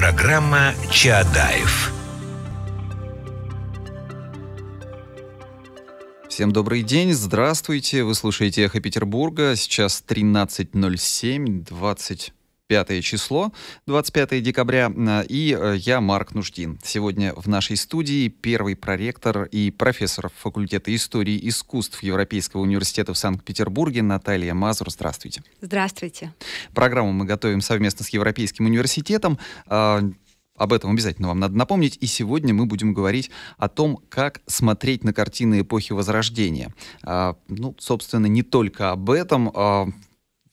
Программа Чадаев. Всем добрый день, здравствуйте. Вы слушаете «Эхо Петербурга». Сейчас 13.07, 20 25 число, 25 декабря, э, и э, я Марк Нуждин. Сегодня в нашей студии первый проректор и профессор факультета истории и искусств Европейского университета в Санкт-Петербурге Наталья Мазур. Здравствуйте. Здравствуйте. Программу мы готовим совместно с Европейским университетом. Э, об этом обязательно вам надо напомнить. И сегодня мы будем говорить о том, как смотреть на картины эпохи Возрождения. Ну, собственно, не только об этом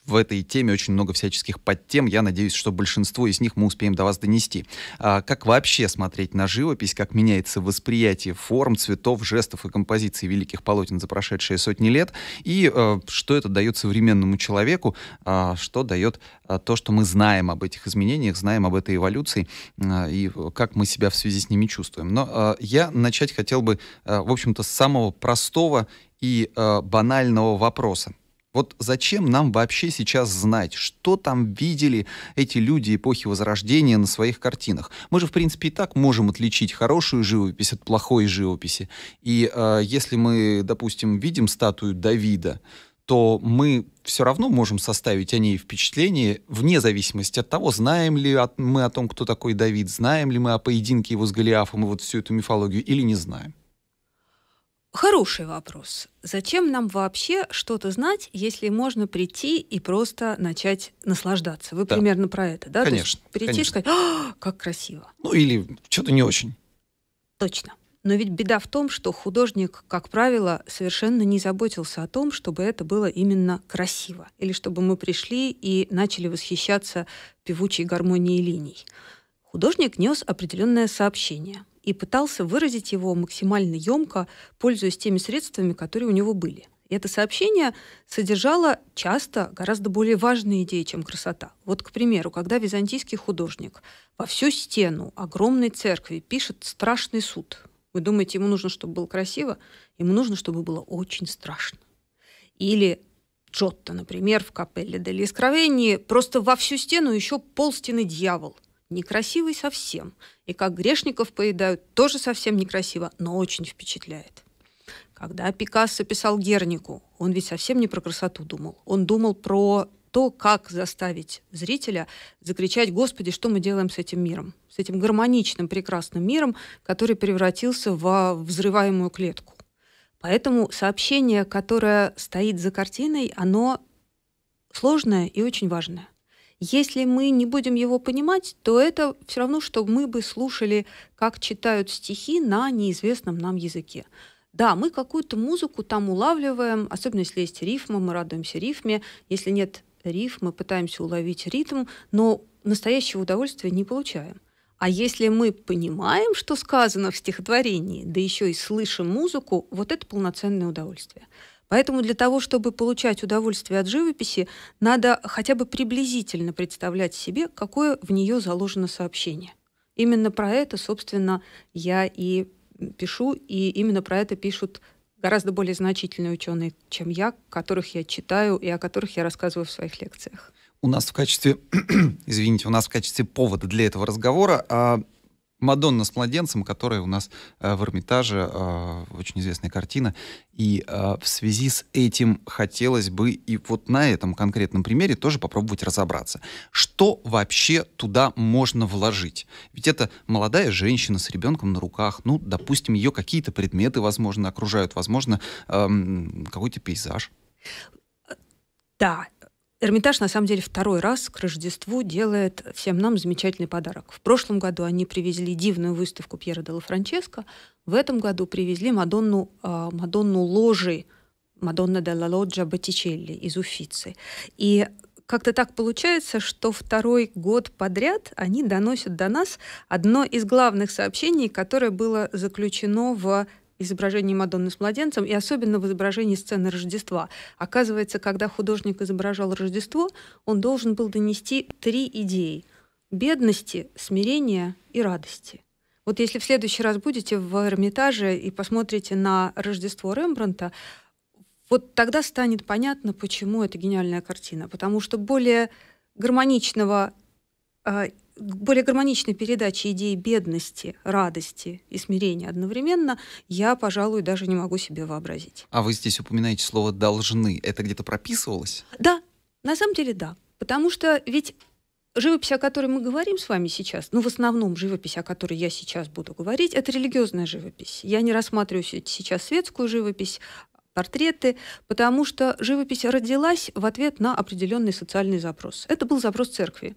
в этой теме очень много всяческих подтем. Я надеюсь, что большинство из них мы успеем до вас донести. А как вообще смотреть на живопись, как меняется восприятие форм, цветов, жестов и композиций великих полотен за прошедшие сотни лет, и э, что это дает современному человеку, э, что дает э, то, что мы знаем об этих изменениях, знаем об этой эволюции, э, и как мы себя в связи с ними чувствуем. Но э, я начать хотел бы, э, в общем-то, с самого простого и э, банального вопроса. Вот зачем нам вообще сейчас знать, что там видели эти люди эпохи Возрождения на своих картинах? Мы же, в принципе, и так можем отличить хорошую живопись от плохой живописи. И э, если мы, допустим, видим статую Давида, то мы все равно можем составить о ней впечатление, вне зависимости от того, знаем ли мы о том, кто такой Давид, знаем ли мы о поединке его с Голиафом и вот всю эту мифологию или не знаем. Хороший вопрос. Зачем нам вообще что-то знать, если можно прийти и просто начать наслаждаться? Вы да. примерно про это, да? Конечно. прийти конечно. и сказать, как красиво. Ну или что-то не очень. Точно. Но ведь беда в том, что художник, как правило, совершенно не заботился о том, чтобы это было именно красиво, или чтобы мы пришли и начали восхищаться певучей гармонией линий. Художник нес определенное сообщение и пытался выразить его максимально емко, пользуясь теми средствами, которые у него были. И это сообщение содержало часто гораздо более важные идеи, чем красота. Вот, к примеру, когда византийский художник во всю стену огромной церкви пишет «Страшный суд», вы думаете, ему нужно, чтобы было красиво? Ему нужно, чтобы было очень страшно. Или Джотто, например, в капелле Дели Искровении просто во всю стену еще полстены дьявол – некрасивый совсем. И как грешников поедают, тоже совсем некрасиво, но очень впечатляет. Когда Пикассо писал Гернику, он ведь совсем не про красоту думал. Он думал про то, как заставить зрителя закричать «Господи, что мы делаем с этим миром?» С этим гармоничным, прекрасным миром, который превратился во взрываемую клетку. Поэтому сообщение, которое стоит за картиной, оно сложное и очень важное. Если мы не будем его понимать, то это все равно, что мы бы слушали, как читают стихи на неизвестном нам языке. Да, мы какую-то музыку там улавливаем, особенно если есть рифма, мы радуемся рифме. Если нет рифм, мы пытаемся уловить ритм, но настоящего удовольствия не получаем. А если мы понимаем, что сказано в стихотворении, да еще и слышим музыку, вот это полноценное удовольствие. Поэтому для того, чтобы получать удовольствие от живописи, надо хотя бы приблизительно представлять себе, какое в нее заложено сообщение. Именно про это, собственно, я и пишу, и именно про это пишут гораздо более значительные ученые, чем я, которых я читаю и о которых я рассказываю в своих лекциях. У нас в качестве, извините, у нас в качестве повода для этого разговора а Мадонна с младенцем, которая у нас э, в Эрмитаже, э, очень известная картина. И э, в связи с этим хотелось бы и вот на этом конкретном примере тоже попробовать разобраться. Что вообще туда можно вложить? Ведь это молодая женщина с ребенком на руках. Ну, допустим, ее какие-то предметы, возможно, окружают, возможно, эм, какой-то пейзаж. Да, Эрмитаж, на самом деле, второй раз к Рождеству делает всем нам замечательный подарок. В прошлом году они привезли дивную выставку Пьера де Франческо, в этом году привезли Мадонну, э, Мадонну ложи, Мадонна де ла Лоджа Боттичелли из Уфицы. И как-то так получается, что второй год подряд они доносят до нас одно из главных сообщений, которое было заключено в изображении Мадонны с младенцем и особенно в изображении сцены Рождества. Оказывается, когда художник изображал Рождество, он должен был донести три идеи – бедности, смирения и радости. Вот если в следующий раз будете в Эрмитаже и посмотрите на Рождество Рембранта, вот тогда станет понятно, почему это гениальная картина. Потому что более гармоничного э, более гармоничной передачи идеи бедности, радости и смирения одновременно я, пожалуй, даже не могу себе вообразить. А вы здесь упоминаете слово «должны». Это где-то прописывалось? Да, на самом деле да. Потому что ведь живопись, о которой мы говорим с вами сейчас, ну, в основном живопись, о которой я сейчас буду говорить, это религиозная живопись. Я не рассматриваю сейчас светскую живопись, портреты, потому что живопись родилась в ответ на определенный социальный запрос. Это был запрос церкви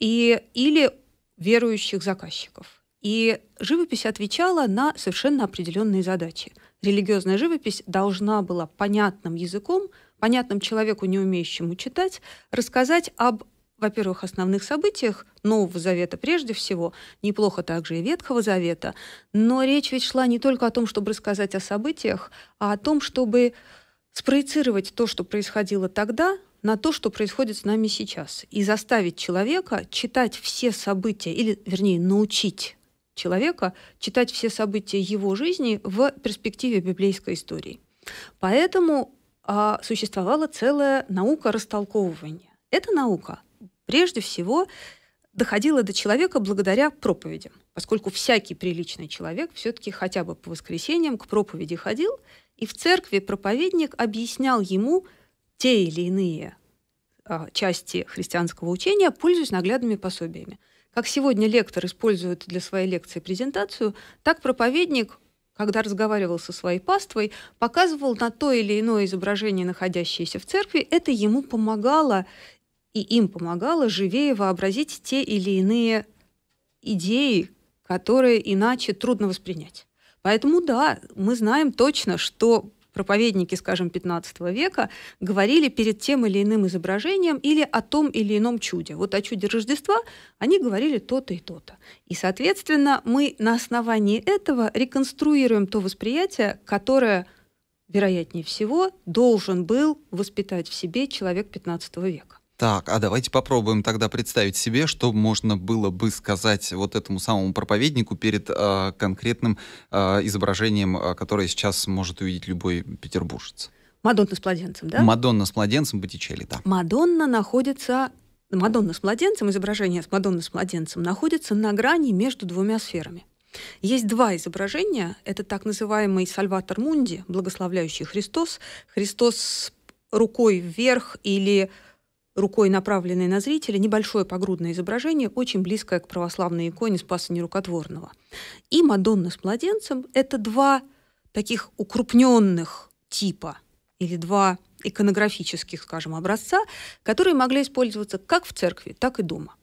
и, или верующих заказчиков. И живопись отвечала на совершенно определенные задачи. Религиозная живопись должна была понятным языком, понятным человеку, не умеющему читать, рассказать об во-первых, основных событиях Нового Завета прежде всего, неплохо также и Ветхого Завета, но речь ведь шла не только о том, чтобы рассказать о событиях, а о том, чтобы спроецировать то, что происходило тогда, на то, что происходит с нами сейчас, и заставить человека читать все события, или, вернее, научить человека читать все события его жизни в перспективе библейской истории. Поэтому а, существовала целая наука растолковывания. Эта наука прежде всего доходила до человека благодаря проповедям, поскольку всякий приличный человек все-таки хотя бы по воскресеньям к проповеди ходил, и в церкви проповедник объяснял ему, те или иные а, части христианского учения, пользуясь наглядными пособиями. Как сегодня лектор использует для своей лекции презентацию, так проповедник, когда разговаривал со своей паствой, показывал на то или иное изображение, находящееся в церкви. Это ему помогало и им помогало живее вообразить те или иные идеи, которые иначе трудно воспринять. Поэтому да, мы знаем точно, что проповедники, скажем, 15 века, говорили перед тем или иным изображением или о том или ином чуде. Вот о чуде Рождества они говорили то-то и то-то. И, соответственно, мы на основании этого реконструируем то восприятие, которое, вероятнее всего, должен был воспитать в себе человек 15 века. Так, а давайте попробуем тогда представить себе, что можно было бы сказать вот этому самому проповеднику перед э, конкретным э, изображением, а, которое сейчас может увидеть любой петербуржец. Мадонна с младенцем, да? Мадонна с младенцем Боттичелли, да. Мадонна находится... Мадонна с младенцем, изображение с Мадонны с младенцем, находится на грани между двумя сферами. Есть два изображения. Это так называемый Сальватор Мунди, благословляющий Христос. Христос рукой вверх или рукой, направленной на зрителя, небольшое погрудное изображение, очень близкое к православной иконе Спаса Нерукотворного. И «Мадонна с младенцем» — это два таких укрупненных типа или два иконографических, скажем, образца, которые могли использоваться как в церкви, так и дома.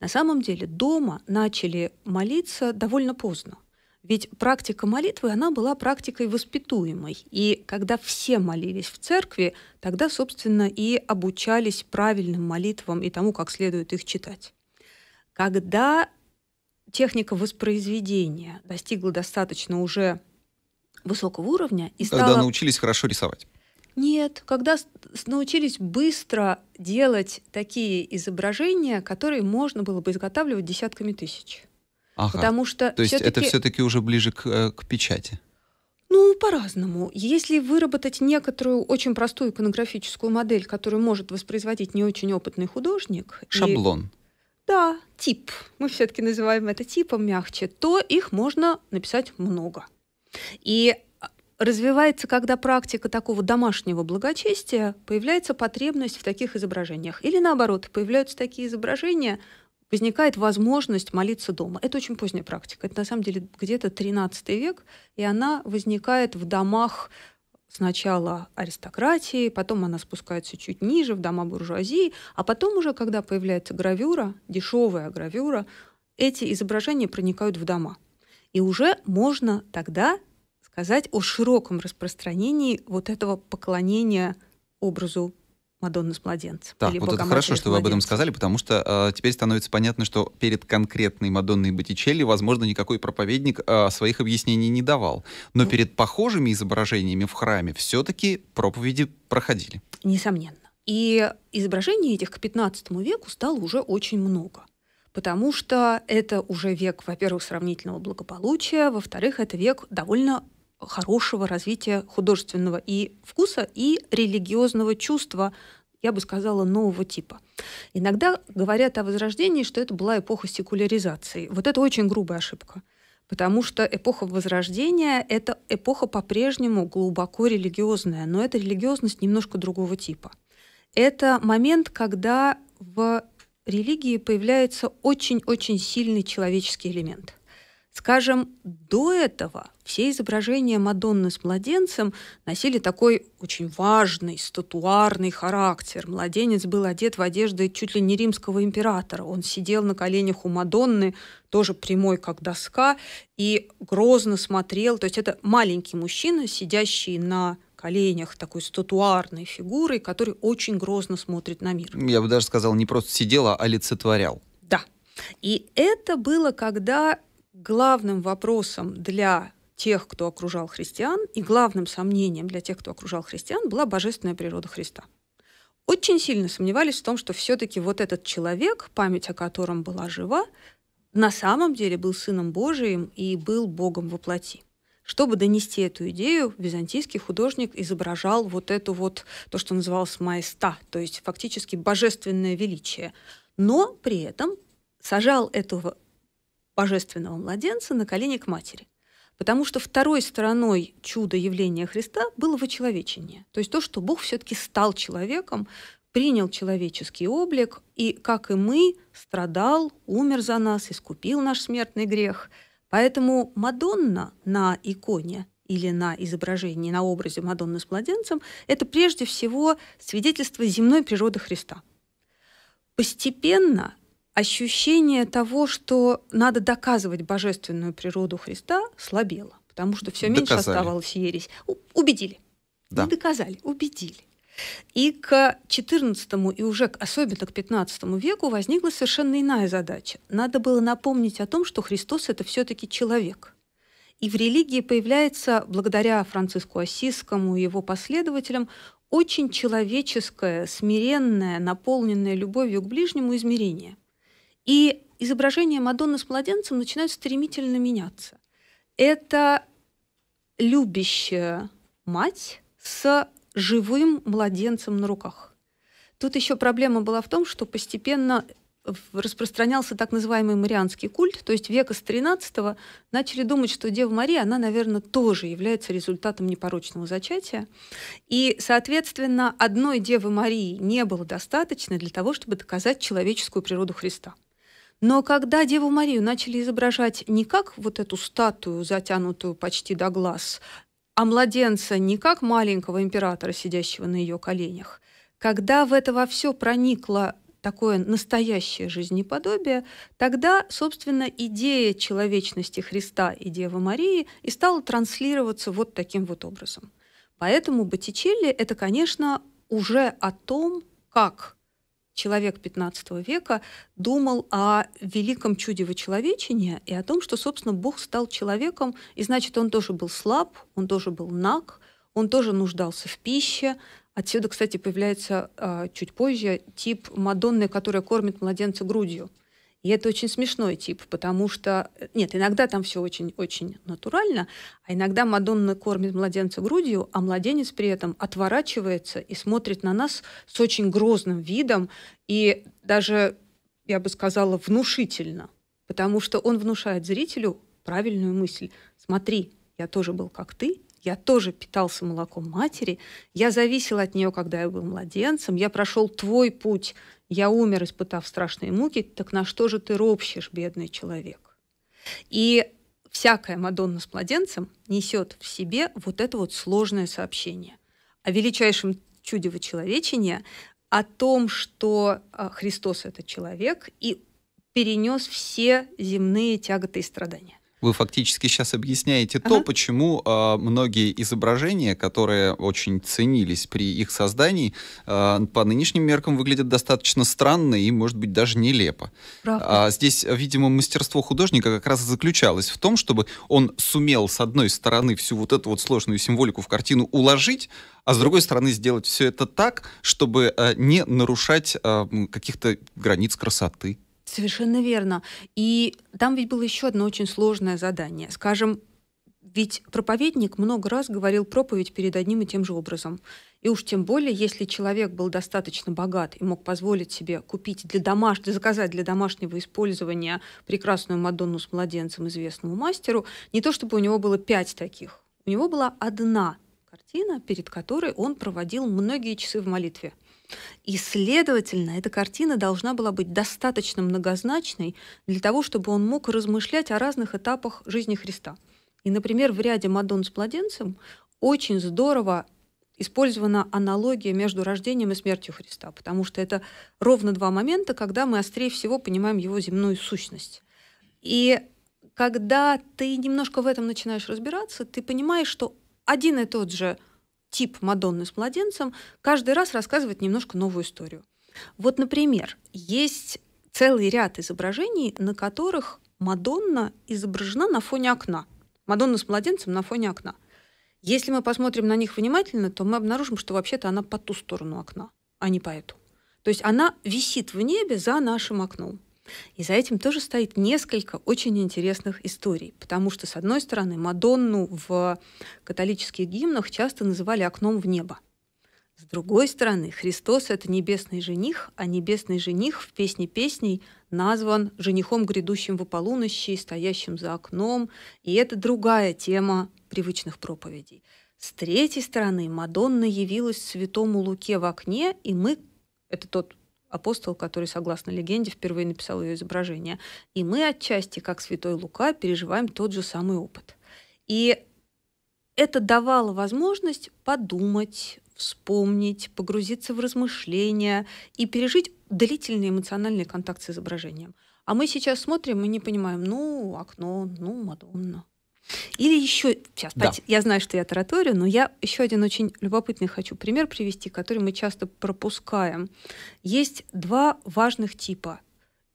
На самом деле дома начали молиться довольно поздно – ведь практика молитвы, она была практикой воспитуемой. И когда все молились в церкви, тогда, собственно, и обучались правильным молитвам и тому, как следует их читать. Когда техника воспроизведения достигла достаточно уже высокого уровня и когда стала... научились хорошо рисовать. Нет, когда научились быстро делать такие изображения, которые можно было бы изготавливать десятками тысяч. Ага. Потому что То есть это все-таки уже ближе к, э, к печати? Ну, по-разному. Если выработать некоторую очень простую иконографическую модель, которую может воспроизводить не очень опытный художник... Шаблон. И... Да, тип. Мы все-таки называем это типом мягче. То их можно написать много. И а, развивается, когда практика такого домашнего благочестия, появляется потребность в таких изображениях. Или наоборот, появляются такие изображения – возникает возможность молиться дома. Это очень поздняя практика. Это на самом деле где-то 13 век, и она возникает в домах сначала аристократии, потом она спускается чуть ниже, в дома буржуазии, а потом уже, когда появляется гравюра, дешевая гравюра, эти изображения проникают в дома. И уже можно тогда сказать о широком распространении вот этого поклонения образу Мадонны с младенцем. Так, вот это хорошо, что вы об этом сказали, потому что э, теперь становится понятно, что перед конкретной Мадонной Боттичелли, возможно, никакой проповедник э, своих объяснений не давал. Но ну, перед похожими изображениями в храме все-таки проповеди проходили. Несомненно. И изображений этих к 15 веку стало уже очень много. Потому что это уже век, во-первых, сравнительного благополучия, во-вторых, это век довольно хорошего развития художественного и вкуса, и религиозного чувства, я бы сказала, нового типа. Иногда говорят о Возрождении, что это была эпоха секуляризации. Вот это очень грубая ошибка. Потому что эпоха Возрождения — это эпоха по-прежнему глубоко религиозная, но это религиозность немножко другого типа. Это момент, когда в религии появляется очень-очень сильный человеческий элемент — Скажем, до этого все изображения Мадонны с младенцем носили такой очень важный, статуарный характер. Младенец был одет в одежды чуть ли не римского императора. Он сидел на коленях у Мадонны, тоже прямой, как доска, и грозно смотрел. То есть это маленький мужчина, сидящий на коленях такой статуарной фигурой, который очень грозно смотрит на мир. Я бы даже сказал, не просто сидел, а олицетворял. Да. И это было, когда главным вопросом для тех, кто окружал христиан, и главным сомнением для тех, кто окружал христиан, была божественная природа Христа. Очень сильно сомневались в том, что все-таки вот этот человек, память о котором была жива, на самом деле был Сыном Божиим и был Богом во плоти. Чтобы донести эту идею, византийский художник изображал вот эту вот, то, что называлось маеста, то есть фактически божественное величие. Но при этом сажал этого божественного младенца на колени к матери. Потому что второй стороной чуда явления Христа было вочеловечение. То есть то, что Бог все-таки стал человеком, принял человеческий облик и, как и мы, страдал, умер за нас, искупил наш смертный грех. Поэтому Мадонна на иконе или на изображении, на образе Мадонны с младенцем, это прежде всего свидетельство земной природы Христа. Постепенно ощущение того, что надо доказывать божественную природу Христа, слабело, потому что все меньше доказали. оставалось ересь. У- убедили. Да. Не доказали, убедили. И к XIV и уже особенно к XV веку возникла совершенно иная задача. Надо было напомнить о том, что Христос это все-таки человек. И в религии появляется, благодаря Франциску Осискому и его последователям, очень человеческое, смиренное, наполненное любовью к ближнему измерение. И изображения Мадонны с младенцем начинают стремительно меняться. Это любящая мать с живым младенцем на руках. Тут еще проблема была в том, что постепенно распространялся так называемый марианский культ, то есть века с XIII начали думать, что Дева Мария, она, наверное, тоже является результатом непорочного зачатия. И, соответственно, одной Девы Марии не было достаточно для того, чтобы доказать человеческую природу Христа. Но когда Деву Марию начали изображать не как вот эту статую, затянутую почти до глаз, а младенца не как маленького императора, сидящего на ее коленях, когда в это во все проникло такое настоящее жизнеподобие, тогда, собственно, идея человечности Христа и Девы Марии и стала транслироваться вот таким вот образом. Поэтому Боттичелли – это, конечно, уже о том, как человек XV века думал о великом чуде вочеловечения и о том, что, собственно, Бог стал человеком, и значит, он тоже был слаб, он тоже был наг, он тоже нуждался в пище. Отсюда, кстати, появляется а, чуть позже тип Мадонны, которая кормит младенца грудью – и это очень смешной тип, потому что... Э, нет, иногда там все очень-очень натурально, а иногда Мадонна кормит младенца грудью, а младенец при этом отворачивается и смотрит на нас с очень грозным видом и даже, я бы сказала, внушительно, потому что он внушает зрителю правильную мысль. Смотри, я тоже был как ты, я тоже питался молоком матери, я зависел от нее, когда я был младенцем, я прошел твой путь, я умер, испытав страшные муки, так на что же ты ропщешь, бедный человек? И всякая Мадонна с младенцем несет в себе вот это вот сложное сообщение о величайшем чуде человечения, о том, что а, Христос — это человек, и перенес все земные тяготы и страдания. Вы фактически сейчас объясняете ага. то, почему э, многие изображения, которые очень ценились при их создании, э, по нынешним меркам выглядят достаточно странно и, может быть, даже нелепо. Правда. А здесь, видимо, мастерство художника как раз заключалось в том, чтобы он сумел, с одной стороны, всю вот эту вот сложную символику в картину уложить, а с другой стороны сделать все это так, чтобы э, не нарушать э, каких-то границ красоты. Совершенно верно. И там ведь было еще одно очень сложное задание. Скажем, ведь проповедник много раз говорил проповедь перед одним и тем же образом. И уж тем более, если человек был достаточно богат и мог позволить себе купить для домаш... заказать для домашнего использования прекрасную Мадонну с младенцем известному мастеру, не то чтобы у него было пять таких. У него была одна картина, перед которой он проводил многие часы в молитве. И, следовательно, эта картина должна была быть достаточно многозначной для того, чтобы он мог размышлять о разных этапах жизни Христа. И, например, в ряде «Мадон с младенцем» очень здорово использована аналогия между рождением и смертью Христа, потому что это ровно два момента, когда мы острее всего понимаем его земную сущность. И когда ты немножко в этом начинаешь разбираться, ты понимаешь, что один и тот же – тип Мадонны с младенцем каждый раз рассказывает немножко новую историю. Вот, например, есть целый ряд изображений, на которых Мадонна изображена на фоне окна. Мадонна с младенцем на фоне окна. Если мы посмотрим на них внимательно, то мы обнаружим, что вообще-то она по ту сторону окна, а не по эту. То есть она висит в небе за нашим окном. И за этим тоже стоит несколько очень интересных историй, потому что, с одной стороны, Мадонну в католических гимнах часто называли окном в небо. С другой стороны, Христос — это небесный жених, а небесный жених в «Песне песней» назван женихом, грядущим в полунощи, стоящим за окном, и это другая тема привычных проповедей. С третьей стороны, Мадонна явилась святому Луке в окне, и мы, это тот апостол, который, согласно легенде, впервые написал ее изображение. И мы отчасти, как святой Лука, переживаем тот же самый опыт. И это давало возможность подумать, вспомнить, погрузиться в размышления и пережить длительный эмоциональный контакт с изображением. А мы сейчас смотрим и не понимаем, ну, окно, ну, Мадонна, или еще, сейчас, да. я знаю, что я тараторю, но я еще один очень любопытный хочу пример привести, который мы часто пропускаем. Есть два важных типа.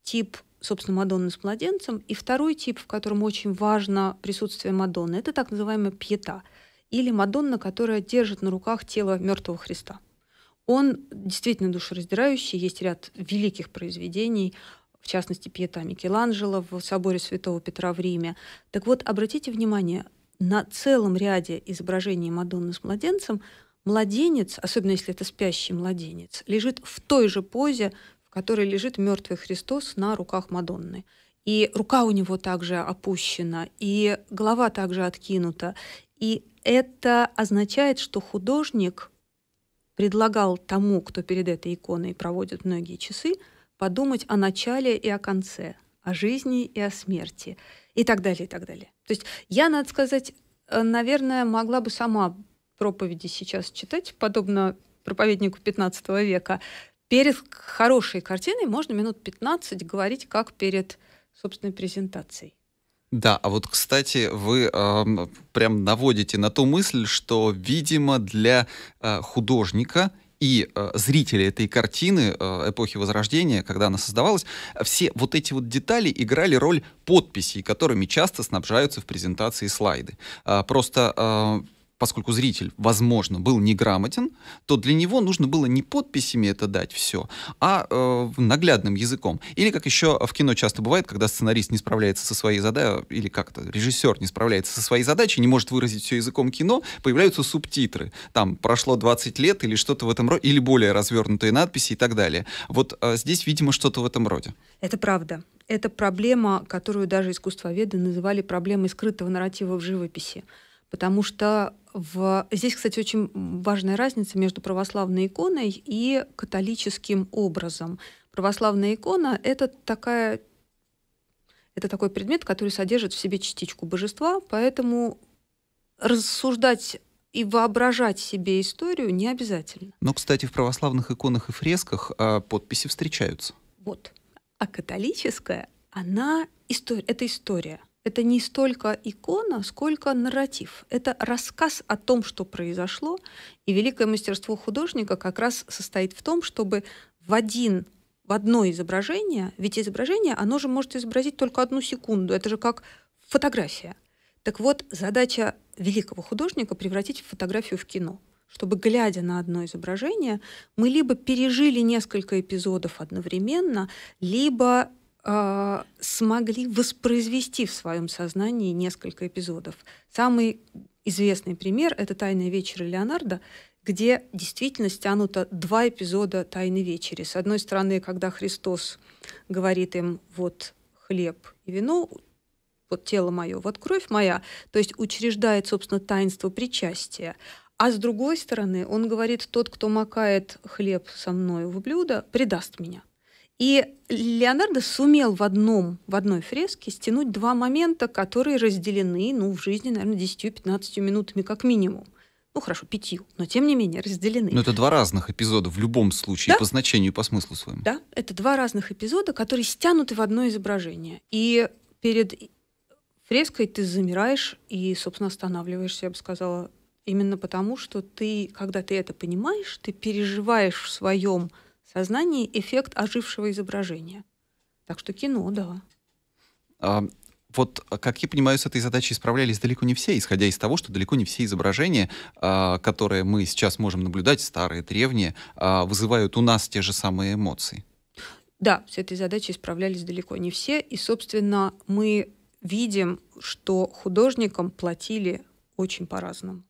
Тип собственно, Мадонны с младенцем. И второй тип, в котором очень важно присутствие Мадонны, это так называемая пьета, или Мадонна, которая держит на руках тело мертвого Христа. Он действительно душераздирающий, есть ряд великих произведений, в частности, Пьета Микеланджело в соборе Святого Петра в Риме. Так вот, обратите внимание, на целом ряде изображений Мадонны с младенцем младенец, особенно если это спящий младенец, лежит в той же позе, в которой лежит мертвый Христос на руках Мадонны. И рука у него также опущена, и голова также откинута. И это означает, что художник предлагал тому, кто перед этой иконой проводит многие часы, подумать о начале и о конце, о жизни и о смерти и так далее, и так далее. То есть я, надо сказать, э, наверное, могла бы сама проповеди сейчас читать, подобно проповеднику XV века. Перед хорошей картиной можно минут 15 говорить, как перед собственной презентацией. Да, а вот, кстати, вы э, прям наводите на ту мысль, что, видимо, для э, художника и э, зрители этой картины э, эпохи Возрождения, когда она создавалась, все вот эти вот детали играли роль подписей, которыми часто снабжаются в презентации слайды. Э, просто э, поскольку зритель, возможно, был неграмотен, то для него нужно было не подписями это дать все, а э, наглядным языком. Или как еще в кино часто бывает, когда сценарист не справляется со своей задачей, или как-то режиссер не справляется со своей задачей, не может выразить все языком кино, появляются субтитры. Там прошло 20 лет или что-то в этом роде, или более развернутые надписи и так далее. Вот э, здесь, видимо, что-то в этом роде. Это правда. Это проблема, которую даже искусствоведы называли проблемой скрытого нарратива в живописи. Потому что в... Здесь, кстати, очень важная разница между православной иконой и католическим образом. Православная икона — это такая это такой предмет, который содержит в себе частичку божества, поэтому рассуждать и воображать себе историю не обязательно. Но, кстати, в православных иконах и фресках э, подписи встречаются. Вот. А католическая, она история, это история это не столько икона, сколько нарратив. Это рассказ о том, что произошло, и великое мастерство художника как раз состоит в том, чтобы в один в одно изображение, ведь изображение, оно же может изобразить только одну секунду, это же как фотография. Так вот, задача великого художника превратить фотографию в кино чтобы, глядя на одно изображение, мы либо пережили несколько эпизодов одновременно, либо а, смогли воспроизвести в своем сознании несколько эпизодов. Самый известный пример — это «Тайная вечера» Леонардо, где действительно стянуто два эпизода «Тайной вечери». С одной стороны, когда Христос говорит им «вот хлеб и вино», вот тело мое, вот кровь моя, то есть учреждает, собственно, таинство причастия. А с другой стороны, он говорит, тот, кто макает хлеб со мной в блюдо, предаст меня. И Леонардо сумел в, одном, в одной фреске стянуть два момента, которые разделены ну, в жизни, наверное, 10-15 минутами как минимум. Ну хорошо, пятью, но тем не менее разделены. Но это два разных эпизода в любом случае, да? по значению и по смыслу своему. Да, это два разных эпизода, которые стянуты в одно изображение. И перед фреской ты замираешь и, собственно, останавливаешься, я бы сказала, именно потому, что ты, когда ты это понимаешь, ты переживаешь в своем сознании эффект ожившего изображения. Так что кино, да. А, вот, а как я понимаю, с этой задачей справлялись далеко не все, исходя из того, что далеко не все изображения, а, которые мы сейчас можем наблюдать, старые, древние, а, вызывают у нас те же самые эмоции. Да, с этой задачей справлялись далеко не все. И, собственно, мы видим, что художникам платили очень по-разному.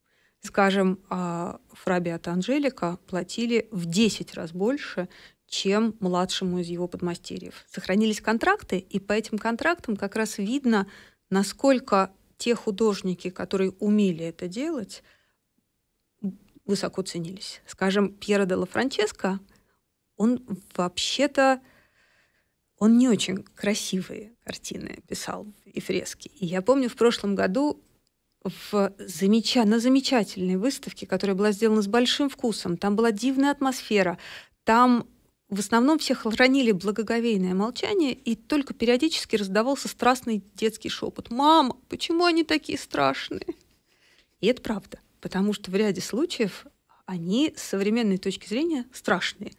Скажем, а, Фрабиата Анжелика платили в 10 раз больше, чем младшему из его подмастерьев. Сохранились контракты, и по этим контрактам как раз видно, насколько те художники, которые умели это делать, высоко ценились. Скажем, Пьера де ла Франческо, он вообще-то он не очень красивые картины писал и фрески. И я помню, в прошлом году в замеч на замечательной выставке, которая была сделана с большим вкусом. Там была дивная атмосфера. Там в основном все хранили благоговейное молчание, и только периодически раздавался страстный детский шепот. «Мама, почему они такие страшные?» И это правда, потому что в ряде случаев они с современной точки зрения страшные.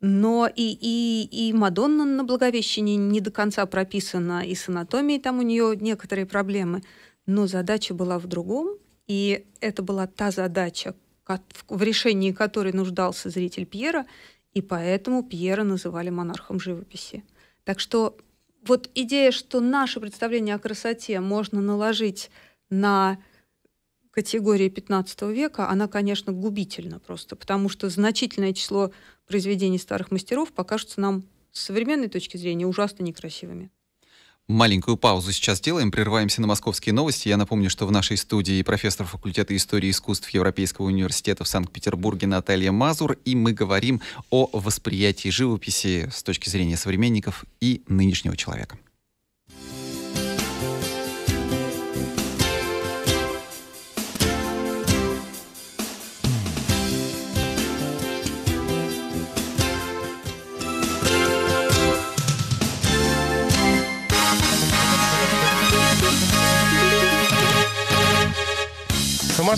Но и, и, и Мадонна на Благовещении не до конца прописана, и с анатомией там у нее некоторые проблемы. Но задача была в другом, и это была та задача, в решении которой нуждался зритель Пьера, и поэтому Пьера называли монархом живописи. Так что вот идея, что наше представление о красоте можно наложить на категории XV века, она, конечно, губительна просто, потому что значительное число произведений старых мастеров покажутся нам с современной точки зрения ужасно некрасивыми. Маленькую паузу сейчас делаем, прерываемся на московские новости. Я напомню, что в нашей студии профессор факультета истории и искусств Европейского университета в Санкт-Петербурге Наталья Мазур, и мы говорим о восприятии живописи с точки зрения современников и нынешнего человека.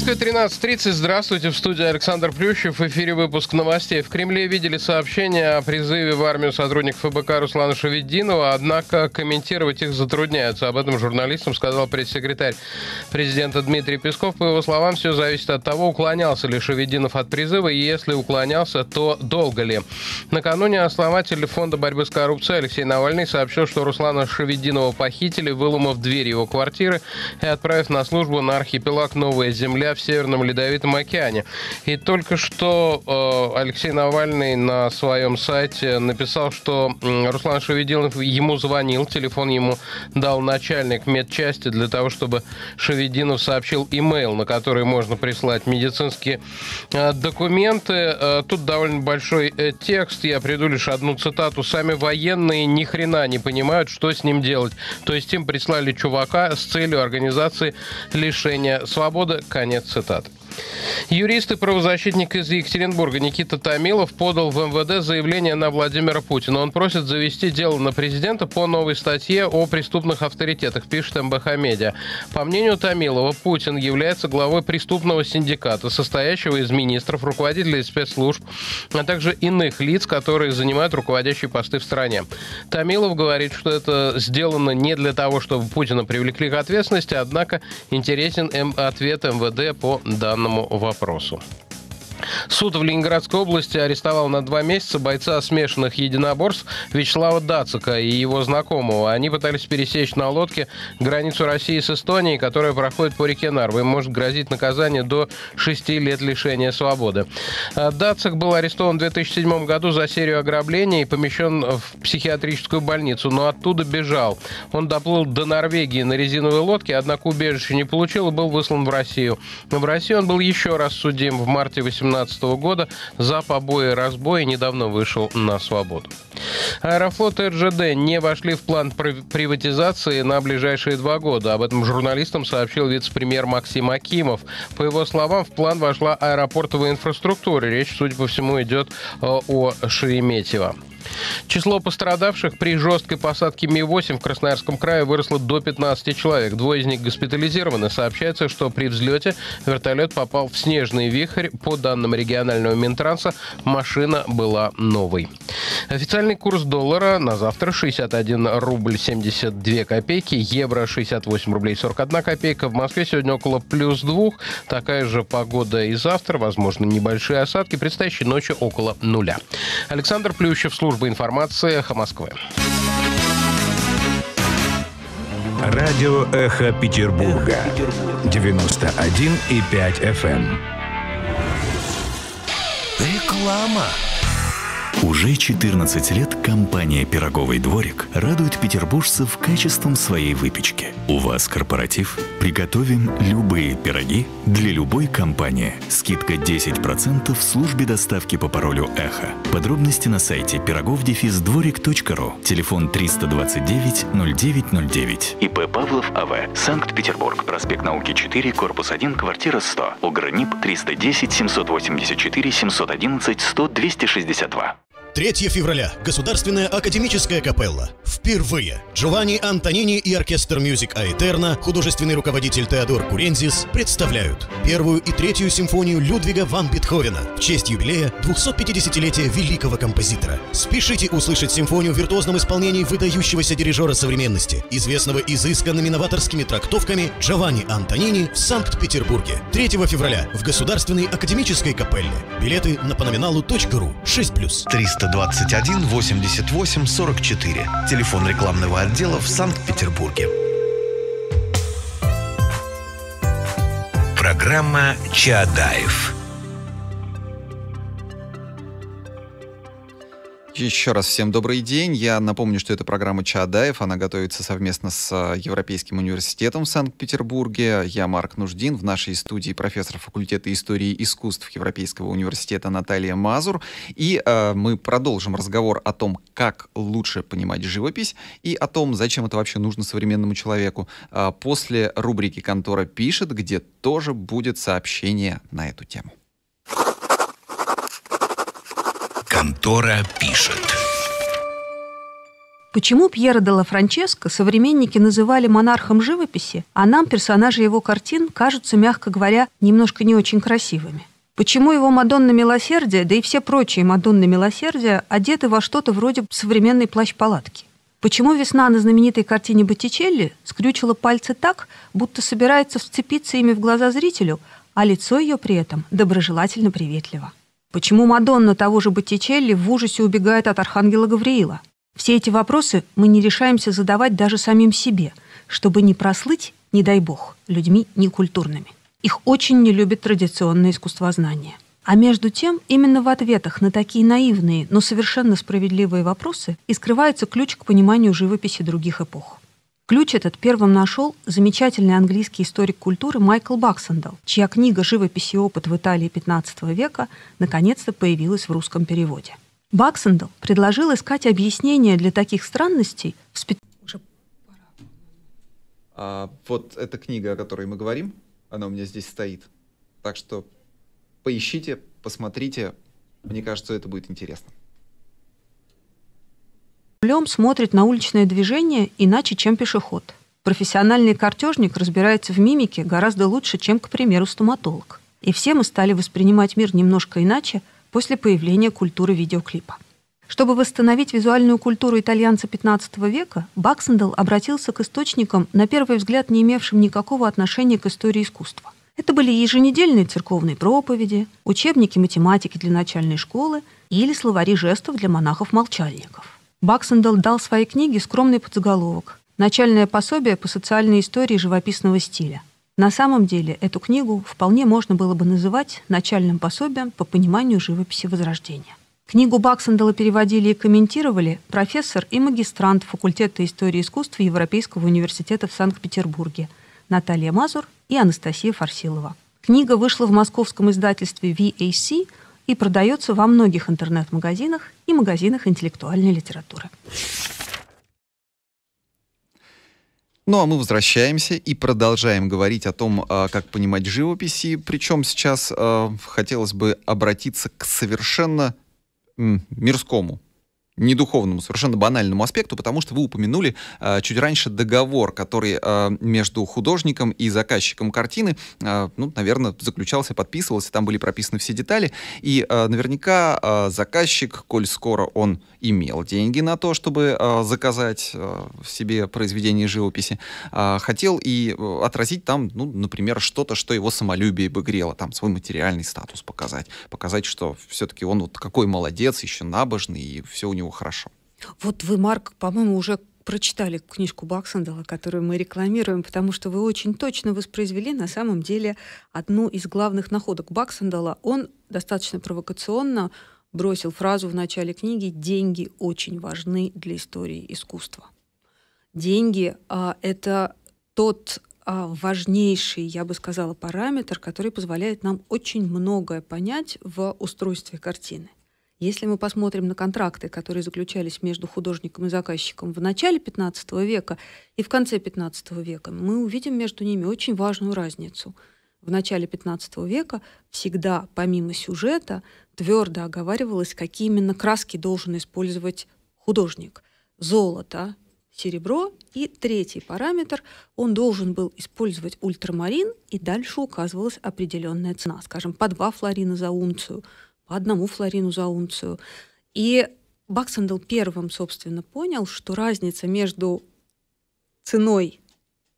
Москве 13.30. Здравствуйте. В студии Александр Плющев. В эфире выпуск новостей. В Кремле видели сообщение о призыве в армию сотрудников ФБК Руслана Шевединова, однако комментировать их затрудняются. Об этом журналистам сказал пресс-секретарь президента Дмитрий Песков. По его словам, все зависит от того, уклонялся ли Шевединов от призыва, и если уклонялся, то долго ли. Накануне основатель Фонда борьбы с коррупцией Алексей Навальный сообщил, что Руслана Шевединова похитили, выломав дверь его квартиры и отправив на службу на архипелаг «Новая земля» корабля в Северном Ледовитом океане. И только что э, Алексей Навальный на своем сайте написал, что э, Руслан Шевединов ему звонил, телефон ему дал начальник медчасти для того, чтобы Шевединов сообщил имейл, на который можно прислать медицинские э, документы. Э, тут довольно большой э, текст, я приду лишь одну цитату. «Сами военные ни хрена не понимают, что с ним делать. То есть им прислали чувака с целью организации лишения свободы». Конец Конец цитаты. Юрист и правозащитник из Екатеринбурга Никита Томилов подал в МВД заявление на Владимира Путина. Он просит завести дело на президента по новой статье о преступных авторитетах, пишет МБХ Медиа. По мнению Томилова, Путин является главой преступного синдиката, состоящего из министров, руководителей спецслужб, а также иных лиц, которые занимают руководящие посты в стране. Томилов говорит, что это сделано не для того, чтобы Путина привлекли к ответственности, однако интересен ответ МВД по данному данному вопросу. Суд в Ленинградской области арестовал на два месяца бойца смешанных единоборств Вячеслава Дацика и его знакомого. Они пытались пересечь на лодке границу России с Эстонией, которая проходит по реке Нарва. Им может грозить наказание до шести лет лишения свободы. Э, Дацик был арестован в 2007 году за серию ограблений и помещен в психиатрическую больницу, но оттуда бежал. Он доплыл до Норвегии на резиновой лодке, однако убежище не получил и был выслан в Россию. Но В России он был еще раз судим в марте 18 2017 года за побои и разбои недавно вышел на свободу. Аэрофлот и РЖД не вошли в план приватизации на ближайшие два года. Об этом журналистам сообщил вице-премьер Максим Акимов. По его словам, в план вошла аэропортовая инфраструктура. Речь, судя по всему, идет э, о Шереметьево. Число пострадавших при жесткой посадке Ми-8 в Красноярском крае выросло до 15 человек. Двое из них госпитализированы. Сообщается, что при взлете вертолет попал в снежный вихрь. По данным регионального Минтранса, машина была новой. Официальный курс доллара на завтра 61 рубль 72 копейки, евро 68 рублей 41 копейка. В Москве сегодня около плюс двух. Такая же погода и завтра. Возможно, небольшие осадки. Предстоящей ночью около нуля. Александр Плющев, служба служба информации «Эхо Москвы». Радио «Эхо Петербурга». 91,5 FM. Эм. Реклама. Уже 14 лет компания «Пироговый дворик» радует петербуржцев качеством своей выпечки. У вас корпоратив? Приготовим любые пироги для любой компании. Скидка 10% в службе доставки по паролю «Эхо». Подробности на сайте пирогов Телефон 329 0909. ИП Павлов АВ. Санкт-Петербург. Проспект Науки 4, корпус 1, квартира 100. Угранип 310 784 711 100 262. 3 февраля. Государственная академическая капелла. Впервые. Джованни Антонини и оркестр Music Аэтерна, художественный руководитель Теодор Курензис, представляют первую и третью симфонию Людвига ван Бетховена в честь юбилея 250-летия великого композитора. Спешите услышать симфонию в виртуозном исполнении выдающегося дирижера современности, известного изысканными новаторскими трактовками Джованни Антонини в Санкт-Петербурге. 3 февраля в Государственной академической капелле. Билеты на ру 6+. 300 321 88 44. Телефон рекламного отдела в Санкт-Петербурге. Программа «Чадаев». Еще раз всем добрый день. Я напомню, что это программа «Чадаев». Она готовится совместно с а, Европейским университетом в Санкт-Петербурге. Я Марк Нуждин. В нашей студии профессор факультета истории искусств Европейского университета Наталья Мазур. И э, мы продолжим разговор о том, как лучше понимать живопись и о том, зачем это вообще нужно современному человеку. Э, после рубрики «Контора пишет», где тоже будет сообщение на эту тему. Контора пишет. Почему Пьера де ла Франческо современники называли монархом живописи, а нам персонажи его картин кажутся, мягко говоря, немножко не очень красивыми? Почему его Мадонна Милосердия, да и все прочие Мадонны Милосердия одеты во что-то вроде современной плащ-палатки? Почему весна на знаменитой картине Боттичелли скрючила пальцы так, будто собирается вцепиться ими в глаза зрителю, а лицо ее при этом доброжелательно приветливо? Почему Мадонна того же Боттичелли в ужасе убегает от Архангела Гавриила? Все эти вопросы мы не решаемся задавать даже самим себе, чтобы не прослыть, не дай бог, людьми некультурными. Их очень не любят традиционные искусствознания. А между тем, именно в ответах на такие наивные, но совершенно справедливые вопросы и скрывается ключ к пониманию живописи других эпох. Ключ этот первым нашел замечательный английский историк культуры Майкл Баксендал, чья книга «Живопись и опыт в Италии XV века» наконец-то появилась в русском переводе. Баксендал предложил искать объяснение для таких странностей в спе... а, Вот эта книга, о которой мы говорим, она у меня здесь стоит. Так что поищите, посмотрите. Мне кажется, это будет интересно. Рулем смотрит на уличное движение иначе, чем пешеход. Профессиональный картежник разбирается в мимике гораздо лучше, чем, к примеру, стоматолог. И все мы стали воспринимать мир немножко иначе после появления культуры видеоклипа. Чтобы восстановить визуальную культуру итальянца XV века, Баксендел обратился к источникам, на первый взгляд не имевшим никакого отношения к истории искусства. Это были еженедельные церковные проповеди, учебники математики для начальной школы или словари жестов для монахов-молчальников. Баксендал дал своей книге скромный подзаголовок «Начальное пособие по социальной истории живописного стиля». На самом деле эту книгу вполне можно было бы называть начальным пособием по пониманию живописи Возрождения. Книгу Баксендала переводили и комментировали профессор и магистрант факультета истории искусств Европейского университета в Санкт-Петербурге Наталья Мазур и Анастасия Фарсилова. Книга вышла в московском издательстве VAC и продается во многих интернет-магазинах и магазинах интеллектуальной литературы. Ну а мы возвращаемся и продолжаем говорить о том, а, как понимать живопись. И причем сейчас а, хотелось бы обратиться к совершенно мирскому недуховному, совершенно банальному аспекту, потому что вы упомянули э, чуть раньше договор, который э, между художником и заказчиком картины, э, ну, наверное, заключался, подписывался, там были прописаны все детали, и э, наверняка э, заказчик, коль скоро он имел деньги на то, чтобы э, заказать э, себе произведение живописи, э, хотел и э, отразить там, ну, например, что-то, что его самолюбие бы грело, там, свой материальный статус показать, показать, что все-таки он вот какой молодец, еще набожный, и все у него него хорошо. Вот вы, Марк, по-моему, уже прочитали книжку Баксандала, которую мы рекламируем, потому что вы очень точно воспроизвели на самом деле одну из главных находок Баксандала. Он достаточно провокационно бросил фразу в начале книги «Деньги очень важны для истории искусства». Деньги а, это тот а, важнейший, я бы сказала, параметр, который позволяет нам очень многое понять в устройстве картины. Если мы посмотрим на контракты, которые заключались между художником и заказчиком в начале XV века и в конце XV века, мы увидим между ними очень важную разницу. В начале XV века всегда, помимо сюжета, твердо оговаривалось, какие именно краски должен использовать художник. Золото, серебро и третий параметр – он должен был использовать ультрамарин, и дальше указывалась определенная цена, скажем, по 2 флорина за унцию – по одному флорину за унцию. И Баксендал первым, собственно, понял, что разница между ценой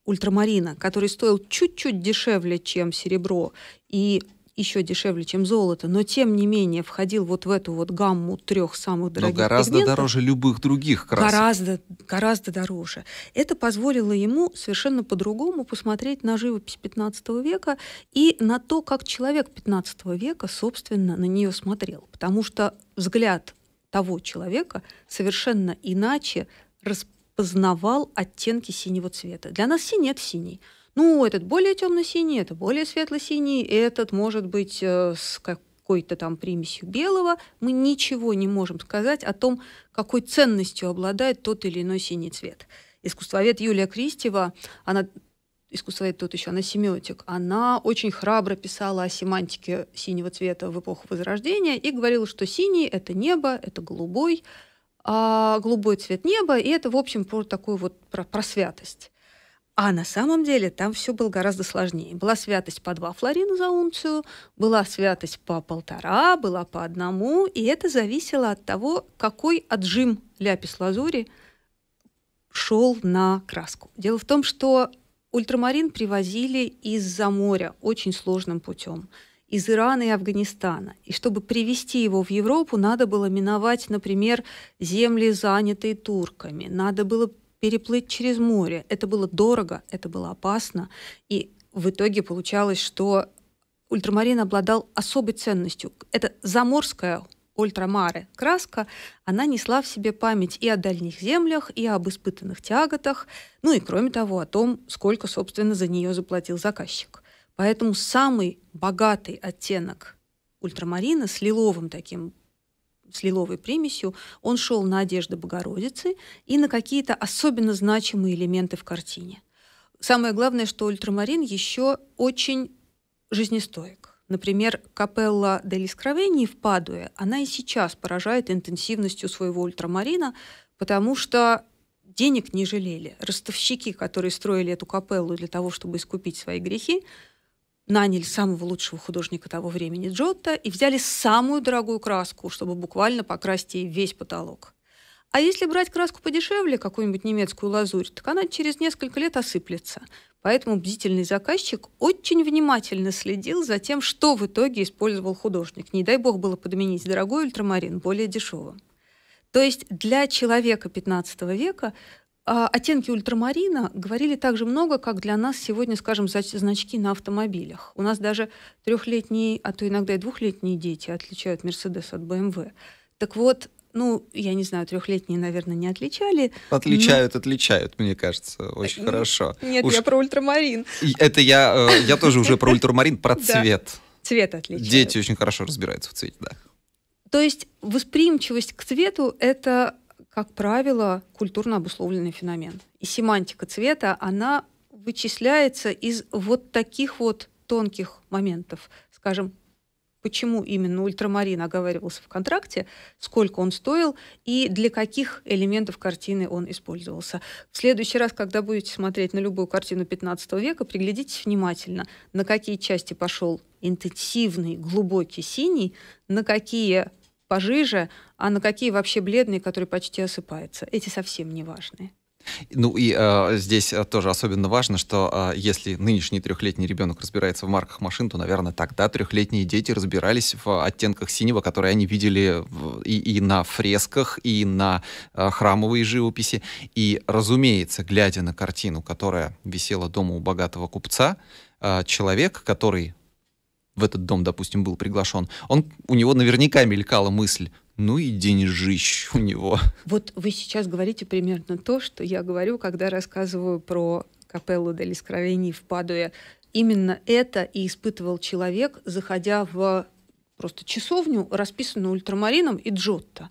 ультрамарина, который стоил чуть-чуть дешевле, чем серебро, и еще дешевле, чем золото, но тем не менее входил вот в эту вот гамму трех самых дорогих. Но гораздо пигментов, дороже любых других красок. Гораздо, гораздо дороже. Это позволило ему совершенно по-другому посмотреть на живопись 15 века и на то, как человек 15 века, собственно, на нее смотрел. Потому что взгляд того человека совершенно иначе распознавал оттенки синего цвета. Для нас синий — это синий — ну, этот более темно-синий, это более светло-синий, этот может быть э, с какой-то там примесью белого, мы ничего не можем сказать о том, какой ценностью обладает тот или иной синий цвет. Искусствовед Юлия Кристева, она искусствовед тут еще, она семиотик, она очень храбро писала о семантике синего цвета в эпоху Возрождения и говорила, что синий — это небо, это голубой, а голубой цвет неба, и это, в общем, про такую вот про, про святость. А на самом деле там все было гораздо сложнее. Была святость по два флорина за унцию, была святость по полтора, была по одному, и это зависело от того, какой отжим ляпис лазури шел на краску. Дело в том, что ультрамарин привозили из-за моря очень сложным путем из Ирана и Афганистана. И чтобы привести его в Европу, надо было миновать, например, земли, занятые турками. Надо было переплыть через море. Это было дорого, это было опасно. И в итоге получалось, что ультрамарин обладал особой ценностью. Это заморская ультрамары краска, она несла в себе память и о дальних землях, и об испытанных тяготах, ну и кроме того о том, сколько, собственно, за нее заплатил заказчик. Поэтому самый богатый оттенок ультрамарина с лиловым таким с лиловой примесью, он шел на одежды Богородицы и на какие-то особенно значимые элементы в картине. Самое главное, что ультрамарин еще очень жизнестойк. Например, капелла Дели Скровени в Падуе, она и сейчас поражает интенсивностью своего ультрамарина, потому что денег не жалели. Ростовщики, которые строили эту капеллу для того, чтобы искупить свои грехи, наняли самого лучшего художника того времени Джотто и взяли самую дорогую краску, чтобы буквально покрасить ей весь потолок. А если брать краску подешевле, какую-нибудь немецкую лазурь, так она через несколько лет осыплется. Поэтому бдительный заказчик очень внимательно следил за тем, что в итоге использовал художник. Не дай бог было подменить дорогой ультрамарин более дешевым. То есть для человека XV века а, оттенки ультрамарина говорили так же много, как для нас сегодня, скажем, значки на автомобилях. У нас даже трехлетние, а то иногда и двухлетние дети отличают Мерседес от БМВ. Так вот, ну, я не знаю, трехлетние, наверное, не отличали. Отличают, но... отличают, мне кажется, очень э, хорошо. Нет, Уж... я про ультрамарин. Это я, э, я тоже уже про ультрамарин, про цвет. Цвет отличают. Дети очень хорошо разбираются в цвете, да. То есть восприимчивость к цвету — это как правило, культурно обусловленный феномен. И семантика цвета, она вычисляется из вот таких вот тонких моментов. Скажем, почему именно ультрамарин оговаривался в контракте, сколько он стоил и для каких элементов картины он использовался. В следующий раз, когда будете смотреть на любую картину 15 века, приглядитесь внимательно, на какие части пошел интенсивный, глубокий синий, на какие пожиже, а на какие вообще бледные, которые почти осыпаются. Эти совсем не важные. Ну и э, здесь э, тоже особенно важно, что э, если нынешний трехлетний ребенок разбирается в марках машин, то, наверное, тогда трехлетние дети разбирались в оттенках синего, которые они видели в, и, и на фресках, и на э, храмовой живописи. И, разумеется, глядя на картину, которая висела дома у богатого купца, э, человек, который в этот дом, допустим, был приглашен, он, у него наверняка мелькала мысль, ну и денежищ у него. Вот вы сейчас говорите примерно то, что я говорю, когда рассказываю про капеллу Дели Скровени в Падуе. Именно это и испытывал человек, заходя в просто часовню, расписанную ультрамарином и Джотто.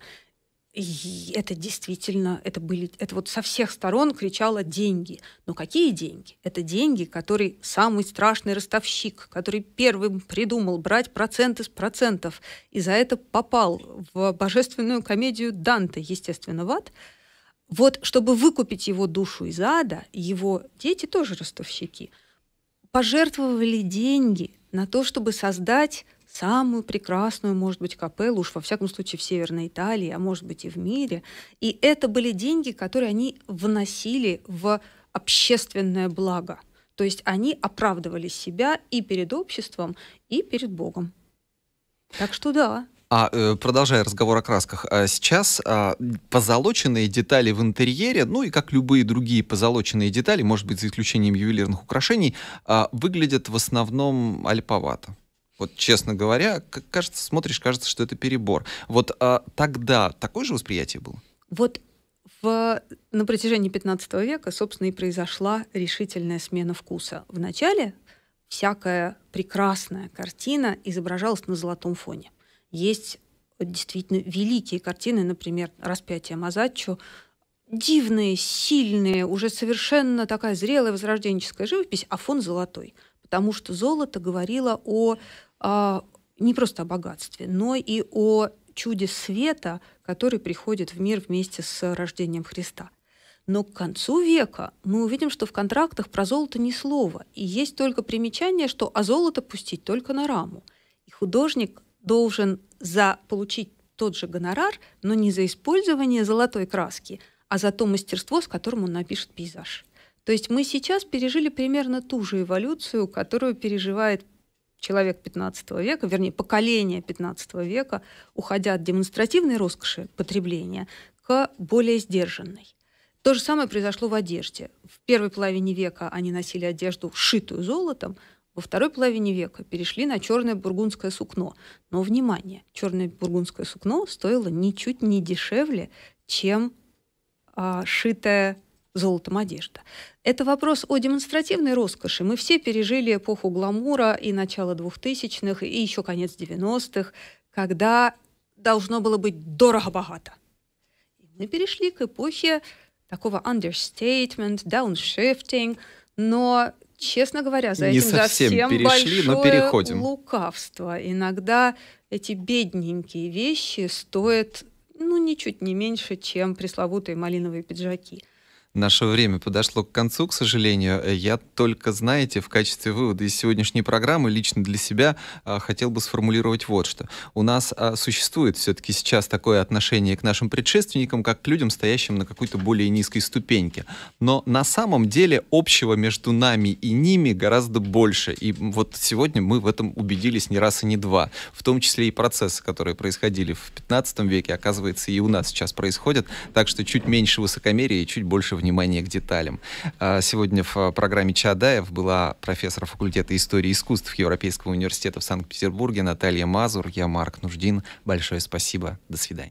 И это действительно, это были, это вот со всех сторон кричало деньги. Но какие деньги? Это деньги, которые самый страшный ростовщик, который первым придумал брать процент из процентов, и за это попал в божественную комедию Данте, естественно, в ад. Вот чтобы выкупить его душу из ада, его дети тоже ростовщики, пожертвовали деньги на то, чтобы создать самую прекрасную, может быть, капеллу, уж во всяком случае в Северной Италии, а может быть и в мире. И это были деньги, которые они вносили в общественное благо. То есть они оправдывали себя и перед обществом, и перед Богом. Так что да, а э, продолжая разговор о красках, а сейчас а, позолоченные детали в интерьере, ну и как любые другие позолоченные детали, может быть, за исключением ювелирных украшений, а, выглядят в основном альповато вот честно говоря, как кажется, смотришь, кажется, что это перебор. Вот а, тогда такое же восприятие было? Вот в, на протяжении 15 века, собственно, и произошла решительная смена вкуса. Вначале всякая прекрасная картина изображалась на золотом фоне. Есть действительно великие картины, например, «Распятие Мазаччо», дивные, сильные, уже совершенно такая зрелая возрожденческая живопись, а фон золотой. Потому что золото говорило о а, не просто о богатстве, но и о чуде света, который приходит в мир вместе с рождением Христа. Но к концу века мы увидим, что в контрактах про золото ни слова, и есть только примечание, что а золото пустить только на раму. И художник должен за получить тот же гонорар, но не за использование золотой краски, а за то мастерство, с которым он напишет пейзаж. То есть мы сейчас пережили примерно ту же эволюцию, которую переживает человек 15 века, вернее, поколение 15 века, уходя от демонстративной роскоши потребления к более сдержанной. То же самое произошло в одежде. В первой половине века они носили одежду, шитую золотом, во второй половине века перешли на черное бургундское сукно. Но внимание, черное бургундское сукно стоило ничуть не дешевле, чем а, шитое золотом одежда. Это вопрос о демонстративной роскоши. Мы все пережили эпоху гламура и начало 2000-х, и еще конец 90-х, когда должно было быть дорого-богато. Мы перешли к эпохе такого understatement, downshifting, но, честно говоря, за Не этим совсем, совсем перешли, большое но переходим. лукавство. Иногда эти бедненькие вещи стоят ну, ничуть не меньше, чем пресловутые малиновые пиджаки. Наше время подошло к концу, к сожалению. Э, я только, знаете, в качестве вывода из сегодняшней программы лично для себя э, хотел бы сформулировать вот что. У нас э, существует все-таки сейчас такое отношение к нашим предшественникам, как к людям, стоящим на какой-то более низкой ступеньке. Но на самом деле общего между нами и ними гораздо больше. И вот сегодня мы в этом убедились не раз и не два. В том числе и процессы, которые происходили в 15 веке, оказывается, и у нас сейчас происходят. Так что чуть меньше высокомерия и чуть больше внимание к деталям. А, сегодня в а, программе Чадаев была профессор факультета истории искусств Европейского университета в Санкт-Петербурге Наталья Мазур. Я Марк Нуждин. Большое спасибо. До свидания.